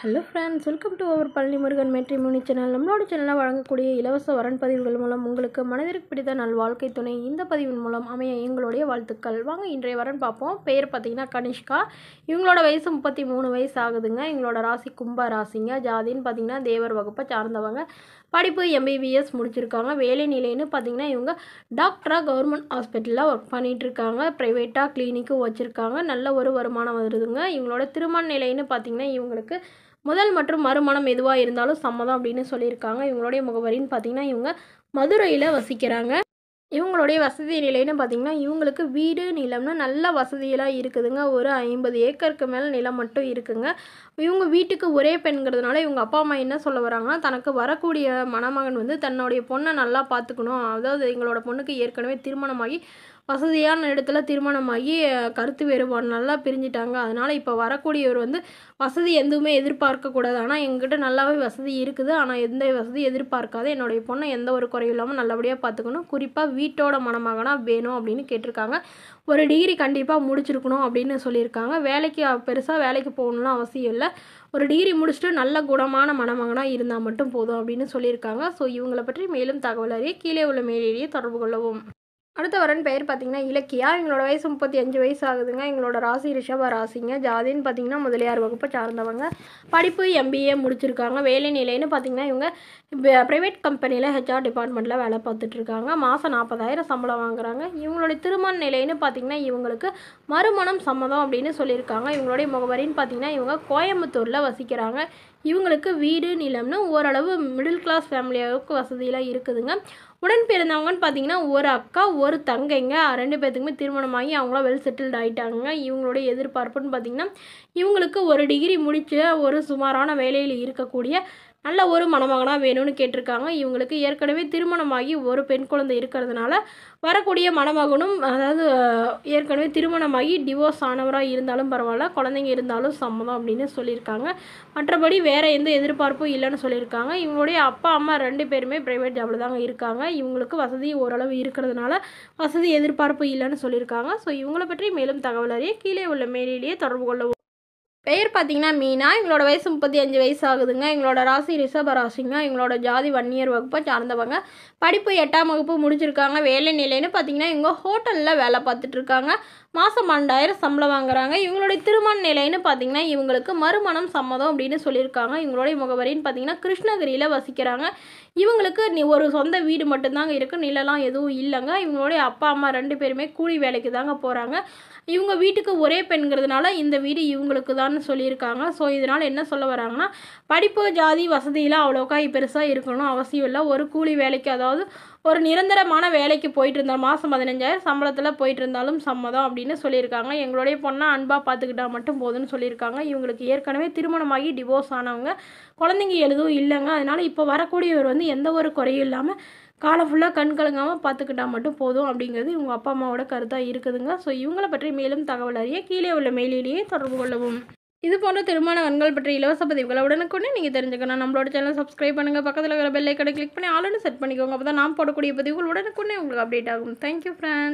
hello friends welcome to our Palani Murugan matrimony channel நம்மளோட சேனலில் வழங்கக்கூடிய இலவச வரன் பதிவுகள் மூலம் உங்களுக்கு மனதிற்கு பிடித்த நல் வாழ்க்கை துணை இந்த பதிவின் மூலம் அமைய எங்களுடைய வாழ்த்துக்கள் வாங்க இன்றைய வரன் பார்ப்போம் பெயர் பார்த்தீங்கன்னா கனிஷ்கா இவங்களோட வயசு முப்பத்தி மூணு வயசு ஆகுதுங்க இவங்களோட ராசி கும்ப ராசிங்க ஜாதின்னு பார்த்தீங்கன்னா தேவர் வகுப்பை சார்ந்தவங்க படிப்பு எம்பிபிஎஸ் முடிச்சிருக்காங்க வேலை நிலைன்னு பார்த்தீங்கன்னா இவங்க டாக்டராக கவர்மெண்ட் ஹாஸ்பிட்டலில் ஒர்க் பண்ணிகிட்ருக்காங்க ப்ரைவேட்டாக கிளினிக்கும் வச்சுருக்காங்க நல்ல ஒரு வருமானம் வருதுங்க இவங்களோட திருமண நிலைன்னு பார்த்திங்கன்னா இவங்களுக்கு முதல் மற்றும் மறுமணம் எதுவாக இருந்தாலும் சம்மதம் அப்படின்னு சொல்லியிருக்காங்க இவங்களுடைய முகவரின்னு பார்த்திங்கன்னா இவங்க மதுரையில் வசிக்கிறாங்க இவங்களுடைய வசதி நிலைன்னு பார்த்திங்கன்னா இவங்களுக்கு வீடு நிலம்னு நல்ல வசதியெல்லாம் இருக்குதுங்க ஒரு ஐம்பது ஏக்கருக்கு மேலே நிலம் மட்டும் இருக்குதுங்க இவங்க வீட்டுக்கு ஒரே பெண்கிறதுனால இவங்க அப்பா அம்மா என்ன சொல்ல வராங்கன்னா தனக்கு வரக்கூடிய மணமகன் வந்து தன்னுடைய பொண்ணை நல்லா பார்த்துக்கணும் அதாவது எங்களோட பொண்ணுக்கு ஏற்கனவே திருமணமாகி வசதியான இடத்துல திருமணமாகி கருத்து நல்லா பிரிஞ்சிட்டாங்க அதனால் இப்போ வரக்கூடியவர் வந்து வசதி எதுவுமே எதிர்பார்க்கக்கூடாது ஆனால் எங்கிட்ட நல்லாவே வசதி இருக்குது ஆனால் எந்த வசதி எதிர்பார்க்காது என்னுடைய பொண்ணை எந்த ஒரு குறையும் இல்லாமல் நல்லபடியாக பார்த்துக்கணும் குறிப்பாக வீட்டோட மனமாகனா வேணும் அப்படின்னு கேட்டிருக்காங்க ஒரு டிகிரி கண்டிப்பாக முடிச்சிருக்கணும் அப்படின்னு சொல்லியிருக்காங்க வேலைக்கு பெருசாக வேலைக்கு போகணும்லாம் அவசியம் இல்லை ஒரு டிகிரி முடிச்சுட்டு நல்ல குணமான மணமகனாக இருந்தால் மட்டும் போதும் அப்படின்னு சொல்லியிருக்காங்க ஸோ இவங்களை பற்றி மேலும் தகவல் அறிய கீழே உள்ள மேலேயே தொடர்பு கொள்ளவும் அடுத்த வரன் பெயர் பார்த்தீங்கன்னா இலக்கியா எங்களோட வயசு முப்பத்தி அஞ்சு வயசு ஆகுதுங்க எங்களோட ராசி ரிஷப ராசிங்க ஜாதின்னு பார்த்தீங்கன்னா முதலியார் வகுப்பை சார்ந்தவங்க படிப்பு எம்பிஏ முடிச்சிருக்காங்க வேலை நிலைன்னு பார்த்தீங்கன்னா இவங்க ப்ரைவேட் கம்பெனியில் ஹெச்ஆர் டிபார்ட்மெண்ட்டில் வேலை பார்த்துட்ருக்காங்க மாதம் நாற்பதாயிரம் சம்பளம் வாங்குறாங்க இவங்களுடைய திருமண நிலைன்னு பார்த்தீங்கன்னா இவங்களுக்கு மறுமணம் சம்மதம் அப்படின்னு சொல்லியிருக்காங்க இவங்களுடைய முகவரின்னு பார்த்தீங்கன்னா இவங்க கோயம்புத்தூரில் வசிக்கிறாங்க இவங்களுக்கு வீடு நிலம்னு ஓரளவு மிடில் கிளாஸ் ஃபேமிலியாவுக்கு வசதியெலாம் இருக்குதுங்க உடன் பிறந்தவங்கன்னு பார்த்தீங்கன்னா ஒரு அக்கா ஒரு தங்கைங்க ரெண்டு பேர்த்துக்குமே திருமணமாகி அவங்களாம் வெல் செட்டில்டு ஆகிட்டாங்க இவங்களுடைய எதிர்பார்ப்புன்னு பார்த்தீங்கன்னா இவங்களுக்கு ஒரு டிகிரி முடித்து ஒரு சுமாரான வேலையில் இருக்கக்கூடிய நல்ல ஒரு மணமகனாக வேணும்னு கேட்டிருக்காங்க இவங்களுக்கு ஏற்கனவே திருமணமாகி ஒரு பெண் குழந்தை இருக்கிறதுனால வரக்கூடிய மணமகனும் அதாவது ஏற்கனவே திருமணமாகி டிவோர்ஸ் ஆனவராக இருந்தாலும் பரவாயில்ல குழந்தைங்க இருந்தாலும் சம்மதம் அப்படின்னு சொல்லியிருக்காங்க மற்றபடி வேறு எந்த எதிர்பார்ப்பும் இல்லைன்னு சொல்லியிருக்காங்க இவங்களுடைய அப்பா அம்மா ரெண்டு பேருமே ப்ரைவேட் ஜாபில் தாங்க இருக்காங்க இவங்களுக்கு வசதி ஓரளவு இருக்கிறதுனால வசதி எதிர்பார்ப்பு இல்லைன்னு சொல்லியிருக்காங்க ஸோ இவங்களை பற்றி மேலும் தகவல் அறிய கீழே உள்ள மேலேயே தொடர்பு கொள்ளவும் பெயர் பார்த்தீங்கன்னா மீனா எங்களோட வயசு முப்பத்தி அஞ்சு வயசு ஆகுதுங்க எங்களோட ராசி ரிஷப ராசிங்க எங்களோட ஜாதி வன்னியர் வகுப்பை சார்ந்தவங்க படிப்பு எட்டாம் வகுப்பு முடிச்சிருக்காங்க வேலை நிலைன்னு பார்த்தீங்கன்னா இவங்க ஹோட்டலில் வேலை பார்த்துட்ருக்காங்க மாதம் பன்னெண்டாயிரம் சம்பளம் வாங்குறாங்க இவங்களுடைய திருமண நிலைன்னு பார்த்தீங்கன்னா இவங்களுக்கு மறுமணம் சம்மதம் அப்படின்னு சொல்லியிருக்காங்க இவங்களுடைய முகவரின்னு பார்த்தீங்கன்னா கிருஷ்ணகிரியில் வசிக்கிறாங்க இவங்களுக்கு நீ ஒரு சொந்த வீடு மட்டும்தாங்க இருக்குது நிலலாம் எதுவும் இல்லைங்க இவங்களுடைய அப்பா அம்மா ரெண்டு பேருமே கூலி வேலைக்கு தாங்க போகிறாங்க இவங்க வீட்டுக்கு ஒரே பெண்கிறதுனால இந்த வீடு இவங்களுக்கு தான் இருக்கணும்னு சொல்லியிருக்காங்க ஸோ இதனால் என்ன சொல்ல வராங்கன்னா படிப்பு ஜாதி வசதியெலாம் அவ்வளோக்கா பெருசாக இருக்கணும் அவசியம் இல்லை ஒரு கூலி வேலைக்கு அதாவது ஒரு நிரந்தரமான வேலைக்கு போயிட்டு இருந்தால் மாதம் பதினஞ்சாயிரம் சம்பளத்தில் போயிட்டு இருந்தாலும் சம்மதம் அப்படின்னு சொல்லியிருக்காங்க எங்களுடைய பொண்ணை அன்பாக பார்த்துக்கிட்டா மட்டும் போதுன்னு சொல்லியிருக்காங்க இவங்களுக்கு ஏற்கனவே திருமணமாகி டிவோர்ஸ் ஆனவங்க குழந்தைங்க எழுதும் இல்லைங்க அதனால் இப்போ வரக்கூடியவர் வந்து எந்த ஒரு குறையும் இல்லாமல் காலம் ஃபுல்லாக கண் கலங்காமல் பார்த்துக்கிட்டா மட்டும் போதும் அப்படிங்கிறது இவங்க அப்பா அம்மாவோட கருத்தாக இருக்குதுங்க ஸோ இவங்களை பற்றி மேலும் தகவல் அறிய கீழே உள்ள மெயிலிலேயே தொடர்பு கொள்ளவும் இது போன்ற திருமண வன்கள் பற்றி இலவச பதிவுகளை உடனுக்குடனே நீங்கள் தெரிஞ்சுக்கணும் நம்மளோட சேனல் சப்ஸ்கிரைப் பண்ணுங்கள் பக்கத்தில் இருக்கிற பெல்லைக்கனை கிளிக் பண்ணி ஆளுன்னு செட் பண்ணிக்கோங்க அப்போ தான் நான் போடக்கூடிய பதிவுகள் உடனுக்குடனே உங்களுக்கு அப்டேட் ஆகும் தேங்க்யூ ஃப்ரெண்ட்ஸ்